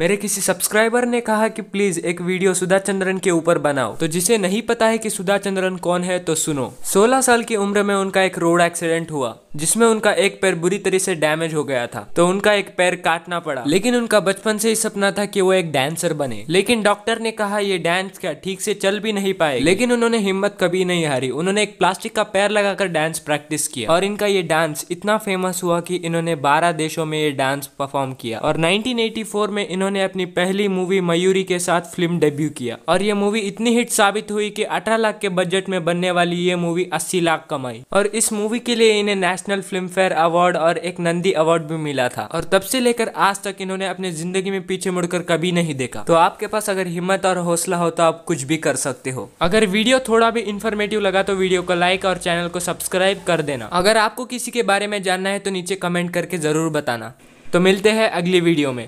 मेरे किसी सब्सक्राइबर ने कहा कि प्लीज एक वीडियो सुधा चंद्रन के ऊपर बनाओ तो जिसे नहीं पता है कि सुधा चंद्रन कौन है तो सुनो 16 साल की उम्र में उनका एक रोड एक्सीडेंट हुआ जिसमें उनका एक पैर बुरी तरह से डैमेज हो गया था तो उनका एक पैर काटना पड़ा लेकिन उनका बचपन से ही सपना था कि वो एक डांसर बने लेकिन डॉक्टर ने कहा ये डांस क्या ठीक से चल भी नहीं पाए लेकिन उन्होंने हिम्मत कभी नहीं हारी उन्होंने एक प्लास्टिक का पैर लगाकर डांस प्रैक्टिस किया और इनका ये डांस इतना फेमस हुआ की इन्होंने बारह देशों में ये डांस परफॉर्म किया और नाइनटीन में इन्होंने अपनी पहली मूवी मयूरी के साथ फिल्म डेब्यू किया और ये मूवी इतनी हिट साबित हुई की अठारह लाख के बजट में बनने वाली ये मूवी अस्सी लाख कमाई और इस मूवी के लिए इन्हें national national Filmfare award और एक नंदी अवार्ड भी मिला था और तब से लेकर आज तक इन्होंने अपने जिंदगी में पीछे मुड़कर कभी नहीं देखा तो आपके पास अगर हिम्मत और हौसला हो तो आप कुछ भी कर सकते हो अगर वीडियो थोड़ा भी इन्फॉर्मेटिव लगा तो वीडियो को लाइक और चैनल को सब्सक्राइब कर देना अगर आपको किसी के बारे में जानना है तो नीचे कमेंट करके जरूर बताना तो मिलते हैं अगली वीडियो में